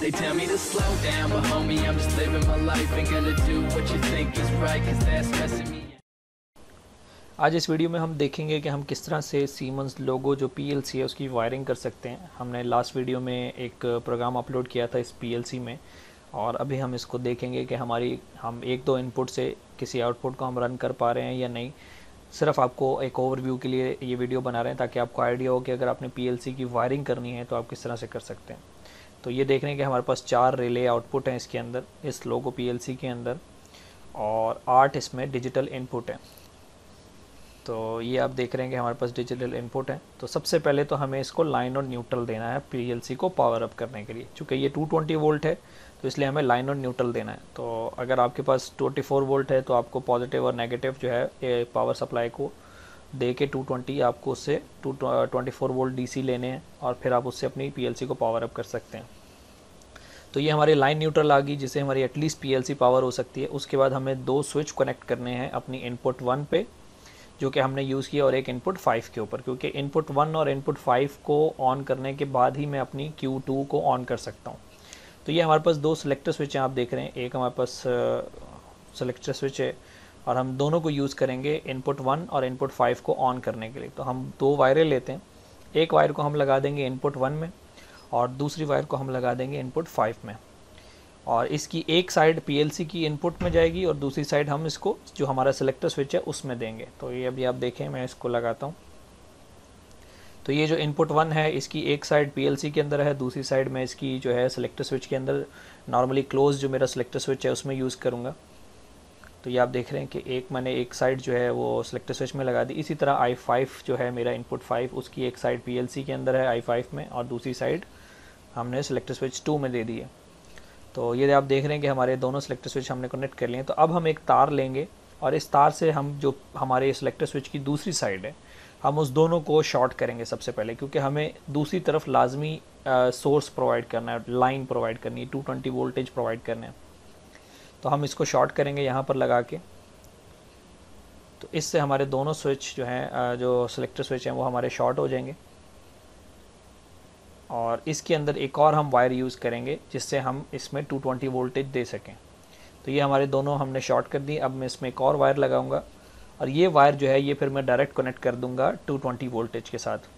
They tell me to slow down, but homie, I'm just living my life and gonna do what you think is right, cause that's messing me. आज इस video में हम देखेंगे कि हम किस तरह से सीमंस लोगो जो पीएलसी है उसकी वायरिंग कर सकते हैं हमने लास्ट वीडियो में एक प्रोग्राम अपलोड किया था इस पीएलसी में और अभी हम इसको देखेंगे कि हमारी हम एक दो इनपुट से किसी आउटपुट को हम रन कर पा रहे हैं या नहीं सिर्फ आपको एक ओवरव्यू के लिए ये वीडियो बना रहे हैं ताकि आपको आइडिया हो कि अगर आपने सी की वायरिंग करनी है तो आप किस तरह से कर सकते हैं तो ये देख रहे हैं कि हमारे पास चार रिले आउटपुट हैं इसके अंदर इस लोगो पी के अंदर और आठ इसमें डिजिटल इनपुट हैं तो ये आप देख रहे हैं कि हमारे पास डिजिटल इनपुट है तो सबसे पहले तो हमें इसको लाइन और न्यूट्रल देना है पीएलसी को पावर अप करने के लिए चूँकि ये 220 वोल्ट है तो इसलिए हमें लाइन और न्यूट्रल देना है तो अगर आपके पास 24 वोल्ट है तो आपको पॉजिटिव और नेगेटिव जो है पावर सप्लाई को दे के ट्वेंटी आपको उससे टू ट्वेंटी फोर वोल्ट डी लेने हैं और फिर आप उससे अपनी पी को पावर अप कर सकते हैं तो ये हमारी लाइन न्यूट्रल आ गई जिससे हमारी एटलीस्ट पी पावर हो सकती है उसके बाद हमें दो स्विच कनेक्ट करने हैं अपनी इनपुट वन पे जो कि हमने यूज़ किया और एक इनपुट फाइव के ऊपर क्योंकि इनपुट वन और इनपुट फाइव को ऑन करने के बाद ही मैं अपनी क्यू टू को ऑन कर सकता हूँ तो ये हमारे पास दो सेलेक्टर स्विच हैं आप देख रहे हैं एक हमारे पास सेलेक्टर uh, स्विच है और हम दोनों को यूज़ करेंगे इनपुट वन और इनपुट फाइव को ऑन करने के लिए तो हम दो वायरें लेते हैं एक वायर को हम लगा देंगे इनपुट वन में और दूसरी वायर को हम लगा देंगे इनपुट फाइव में और इसकी एक साइड पीएलसी की इनपुट में जाएगी और दूसरी साइड हम इसको जो हमारा सिलेक्टर स्विच है उसमें देंगे तो ये अभी आप देखें मैं इसको लगाता हूँ तो ये जो इनपुट वन है इसकी एक साइड पीएलसी के अंदर है दूसरी साइड मैं इसकी जो है सिलेक्टर स्विच के अंदर नॉर्मली क्लोज जो मेरा सिलेक्टर स्विच है उसमें यूज़ करूँगा तो ये आप देख रहे हैं कि एक मैंने एक साइड जो है वो सिलेक्टर स्विच में लगा दी इसी तरह आई फाइव जो है मेरा इनपुट फाइव उसकी एक साइड पीएलसी के अंदर है आई फाइव में और दूसरी साइड हमने सेलेक्टर स्विच टू में दे दी है तो ये आप देख रहे हैं कि हमारे दोनों सेलेक्टर स्विच हमने कनेक्ट कर लिए हैं तो अब हम एक तार लेंगे और इस तार से हम जो हमारे सिलेक्टर स्विच की दूसरी साइड है हम उस दोनों को शॉर्ट करेंगे सबसे पहले क्योंकि हमें दूसरी तरफ लाजमी सोर्स प्रोवाइड करना है लाइन प्रोवाइड करनी है टू ट्वेंटी वोल्टेज प्रोवाइड करना है तो हम इसको शॉर्ट करेंगे यहाँ पर लगा के तो इससे हमारे दोनों स्विच जो हैं जो सिलेक्टर स्विच हैं वो हमारे शॉर्ट हो जाएंगे और इसके अंदर एक और हम वायर यूज़ करेंगे जिससे हम इसमें 220 वोल्टेज दे सकें तो ये हमारे दोनों हमने शॉर्ट कर दी अब मैं इसमें एक और वायर लगाऊंगा और ये वायर जो है ये फिर मैं डायरेक्ट कनेक्ट कर दूंगा 220 वोल्टेज के साथ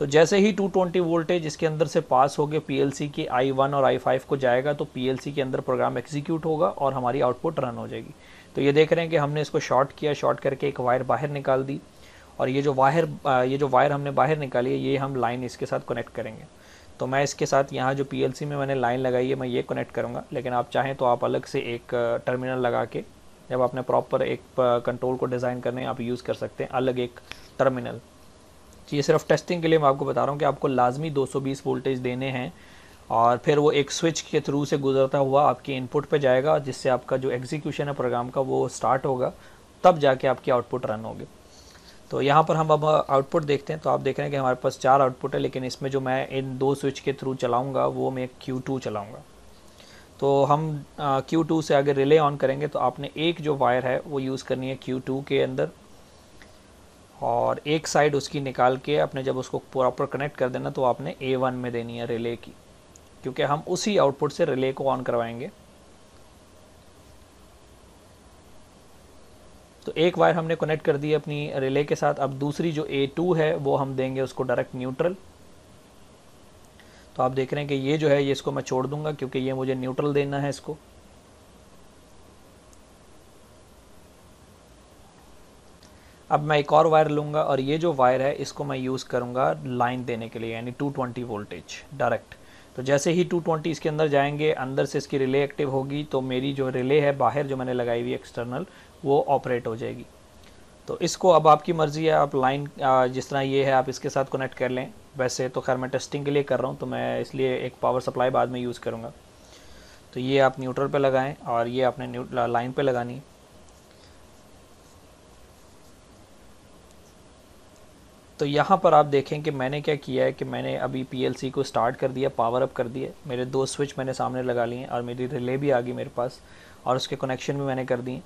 तो जैसे ही 220 वोल्टेज इसके अंदर से पास हो गए पी के I1 और I5 को जाएगा तो पी के अंदर प्रोग्राम एग्जीक्यूट होगा और हमारी आउटपुट रन हो जाएगी तो ये देख रहे हैं कि हमने इसको शॉर्ट किया शॉर्ट करके एक वायर बाहर निकाल दी और ये जो वायर ये जो वायर हमने बाहर निकाली है ये हम लाइन इसके साथ कनेक्ट करेंगे तो मैं इसके साथ यहाँ जो पी में मैंने लाइन लगाई है मैं ये कनेक्ट करूँगा लेकिन आप चाहें तो आप अलग से एक टर्मिनल लगा के जब आपने प्रॉपर एक कंट्रोल को डिज़ाइन करने आप यूज़ कर सकते हैं अलग एक टर्मिनल ये सिर्फ टेस्टिंग के लिए मैं आपको बता रहा हूँ कि आपको लाजमी 220 वोल्टेज देने हैं और फिर वो एक स्विच के थ्रू से गुजरता हुआ आपके इनपुट पे जाएगा जिससे आपका जो एग्जीक्यूशन है प्रोग्राम का वो स्टार्ट होगा तब जाके आपके आउटपुट रन होगी तो यहाँ पर हम अब आउटपुट देखते हैं तो आप देख रहे हैं कि हमारे पास चार आउटपुट है लेकिन इसमें जो मैं इन दो स्विच के थ्रू चलाऊँगा वो मैं क्यू टू चलाऊँगा तो हम क्यू टू से आगे रिले ऑन करेंगे तो आपने एक जो वायर है वो यूज़ करनी है क्यू टू के अंदर और एक साइड उसकी निकाल के अपने जब उसको प्रॉपर कनेक्ट कर देना तो आपने ए वन में देनी है रिले की क्योंकि हम उसी आउटपुट से रिले को ऑन करवाएंगे तो एक वायर हमने कनेक्ट कर दी अपनी रिले के साथ अब दूसरी जो ए टू है वो हम देंगे उसको डायरेक्ट न्यूट्रल तो आप देख रहे हैं कि ये जो है ये इसको मैं छोड़ दूंगा क्योंकि ये मुझे न्यूट्रल देना है इसको अब मैं एक और वायर लूँगा और ये जो वायर है इसको मैं यूज़ करूँगा लाइन देने के लिए यानी 220 वोल्टेज डायरेक्ट तो जैसे ही 220 इसके अंदर जाएंगे अंदर से इसकी रिले एक्टिव होगी तो मेरी जो रिले है बाहर जो मैंने लगाई हुई एक्सटर्नल वो ऑपरेट हो जाएगी तो इसको अब आपकी मर्ज़ी है आप लाइन जिस तरह ये है आप इसके साथ कनेक्ट कर लें वैसे तो खैर मैं टेस्टिंग के लिए कर रहा हूँ तो मैं इसलिए एक पावर सप्लाई बाद में यूज़ करूँगा तो ये आप न्यूट्रल पे लगाएं और ये आपने लाइन पे लगानी तो यहाँ पर आप देखें कि मैंने क्या किया है कि मैंने अभी पीएलसी को स्टार्ट कर दिया पावर अप कर दिया मेरे दो स्विच मैंने सामने लगा लिए और मेरी रिले भी आ गई मेरे पास और उसके कनेक्शन भी मैंने कर दिए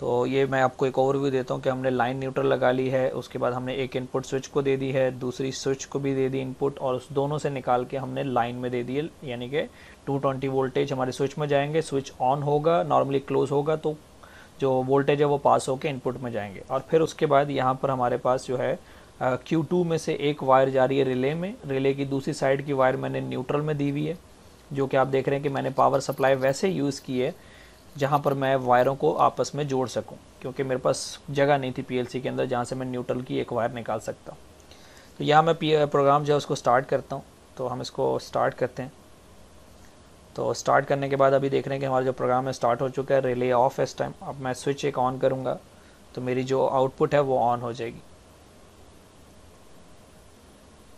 तो ये मैं आपको एक ओवरव्यू देता हूँ कि हमने लाइन न्यूट्रल लगा ली है उसके बाद हमने एक इनपुट स्विच को दे दी है दूसरी स्विच को भी दे दी इनपुट और उस दोनों से निकाल के हमने लाइन में दे दिए यानी कि 220 वोल्टेज हमारे स्विच में जाएंगे स्विच ऑन होगा नॉर्मली क्लोज होगा तो जो वोल्टेज है वो पास होकर इनपुट में जाएंगे और फिर उसके बाद यहाँ पर हमारे पास जो है Q2 में से एक वायर जा रही है रिले में रिले की दूसरी साइड की वायर मैंने न्यूट्रल में दी हुई है जो कि आप देख रहे हैं कि मैंने पावर सप्लाई वैसे यूज़ की है जहाँ पर मैं वायरों को आपस में जोड़ सकूँ क्योंकि मेरे पास जगह नहीं थी पी के अंदर जहाँ से मैं न्यूट्रल की एक वायर निकाल सकता तो यहाँ मैं प्रोग्राम जो है उसको स्टार्ट करता हूँ तो हम इसको स्टार्ट करते हैं तो स्टार्ट करने के बाद अभी देख रहे हैं कि हमारा जो प्रोग्राम है स्टार्ट हो चुका है रिले ऑफ है इस टाइम अब मैं स्विच एक ऑन करूँगा तो मेरी जो आउटपुट है वो ऑन हो जाएगी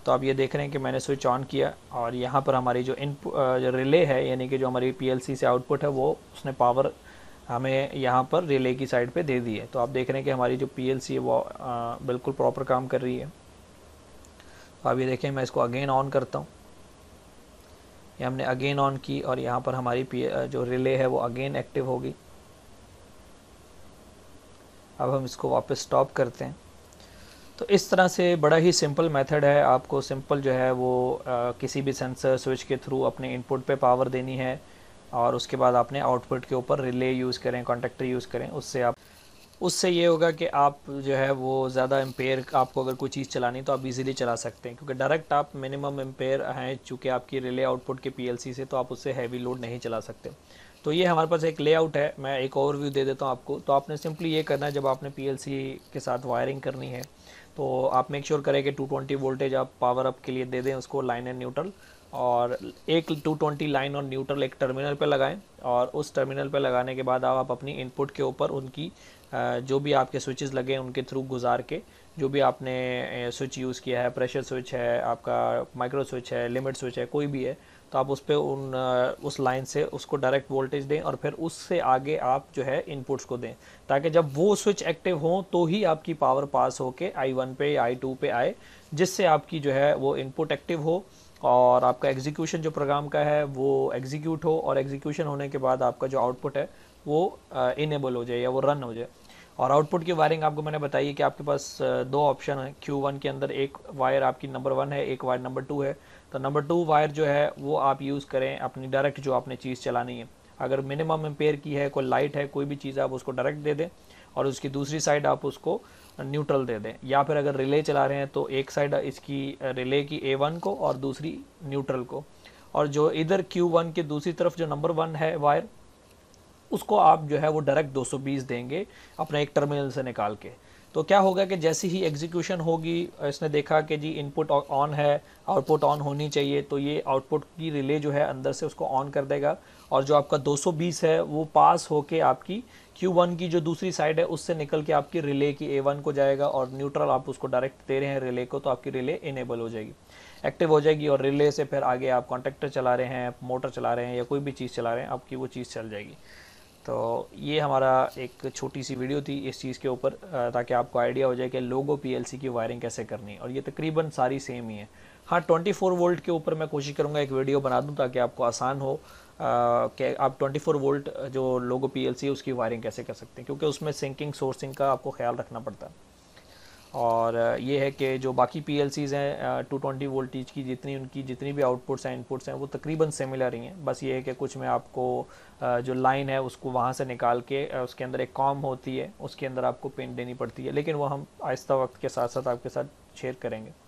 तो आप ये देख रहे हैं कि मैंने स्विच ऑन किया और यहाँ पर हमारी जो इन रिले है यानी कि जो हमारी पी से आउटपुट है वो उसने पावर हमें यहाँ पर रिले की साइड पे दे दी है तो आप देख रहे हैं कि हमारी जो पी है वो आ, बिल्कुल प्रॉपर काम कर रही है तो आप ये देखें मैं इसको अगेन ऑन करता हूँ ये हमने अगेन ऑन की और यहाँ पर हमारी जो रिले है वो अगेन एक्टिव होगी अब हम इसको वापस स्टॉप करते हैं तो इस तरह से बड़ा ही सिंपल मेथड है आपको सिंपल जो है वो आ, किसी भी सेंसर स्विच के थ्रू अपने इनपुट पे पावर देनी है और उसके बाद आपने आउटपुट के ऊपर रिले यूज़ करें कॉन्टेक्टर यूज़ करें उससे आप उससे ये होगा कि आप जो है वो ज़्यादा एम्पेयर आपको अगर कोई चीज़ चलानी तो आप इजीली चला सकते हैं क्योंकि डायरेक्ट आप मिनिमम एम्पेयर हैं चूँकि आपकी रिले आउटपुट के पीएलसी से तो आप उससे हैवी लोड नहीं चला सकते तो ये हमारे पास एक लेआउट है मैं एक ओवरव्यू दे देता हूँ आपको तो आपने सिंपली ये करना है जब आपने पी के साथ वायरिंग करनी है तो आप मेक श्योर करें कि 220 वोल्टेज आप पावर अप के लिए दे दें उसको लाइन एंड न्यूट्रल और एक 220 लाइन और न्यूट्रल एक टर्मिनल पर लगाएं और उस टर्मिनल पर लगाने के बाद आप अपनी इनपुट के ऊपर उनकी जो भी आपके स्विचेस लगे उनके थ्रू गुजार के जो भी आपने स्विच यूज़ किया है प्रेशर स्विच है आपका माइक्रो स्विच है लिमिट स्विच है कोई भी है तो आप उस पर उन उस लाइन से उसको डायरेक्ट वोल्टेज दें और फिर उससे आगे आप जो है इनपुट्स को दें ताकि जब वो स्विच एक्टिव हों तो ही आपकी पावर पास होके आई वन पे आई टू पे आए जिससे आपकी जो है वो इनपुट एक्टिव हो और आपका एग्जीक्यूशन जो प्रोग्राम का है वो एग्जीक्यूट हो और एग्जीक्यूशन होने के बाद आपका जो आउटपुट है वो इनेबल हो जाए या वो रन हो जाए और आउटपुट की वायरिंग आपको मैंने बताई है कि आपके पास दो ऑप्शन है क्यू वन के अंदर एक वायर आपकी नंबर वन है एक वायर नंबर टू है तो नंबर टू वायर जो है वो आप यूज़ करें अपनी डायरेक्ट जो आपने चीज़ चलानी है अगर मिनिमम एम्पेयर की है कोई लाइट है कोई भी चीज़ आप उसको डायरेक्ट दे दें और उसकी दूसरी साइड आप उसको न्यूट्रल दे दें या फिर अगर रिले चला रहे हैं तो एक साइड इसकी रिले की ए वन को और दूसरी न्यूट्रल को और जो इधर क्यू वन के दूसरी तरफ जो नंबर वन है वायर उसको आप जो है वो डायरेक्ट 220 देंगे अपने एक टर्मिनल से निकाल के तो क्या होगा कि जैसे ही एग्जीक्यूशन होगी इसने देखा कि जी इनपुट ऑन है आउटपुट ऑन होनी चाहिए तो ये आउटपुट की रिले जो है अंदर से उसको ऑन कर देगा और जो आपका 220 है वो पास होके आपकी Q1 की जो दूसरी साइड है उससे निकल के आपकी रिले की A1 को जाएगा और न्यूट्रल आप उसको डायरेक्ट दे रहे हैं रिले को तो आपकी रिले इनेबल हो जाएगी एक्टिव हो जाएगी और रिले से फिर आगे आप कॉन्ट्रेक्टर चला रहे हैं मोटर चला रहे हैं या कोई भी चीज़ चला रहे हैं आपकी वो चीज़ चल जाएगी तो ये हमारा एक छोटी सी वीडियो थी इस चीज़ के ऊपर ताकि आपको आइडिया हो जाए कि लोगो पीएलसी की वायरिंग कैसे करनी है और ये तकरीबन सारी सेम ही है हाँ 24 वोल्ट के ऊपर मैं कोशिश करूँगा एक वीडियो बना दूँ ताकि आपको आसान हो कि आप 24 वोल्ट जो लोगो पीएलसी है उसकी वायरिंग कैसे कर सकते हैं क्योंकि उसमें सिंकिंग सोर्सिंग का आपको ख्याल रखना पड़ता है और ये है कि जो बाकी पी एल सीज़ हैं टू ट्वेंटी वोल्टेज की जितनी उनकी जितनी भी आउटपुट्स हैं इनपुट्स हैं वो तकरीबन सिमिलर ही हैं बस ये है कि कुछ में आपको जो लाइन है उसको वहाँ से निकाल के उसके अंदर एक कॉम होती है उसके अंदर आपको पेंट देनी पड़ती है लेकिन वो हम आहिस्ता वक्त के साथ साथ आपके साथ शेयर करेंगे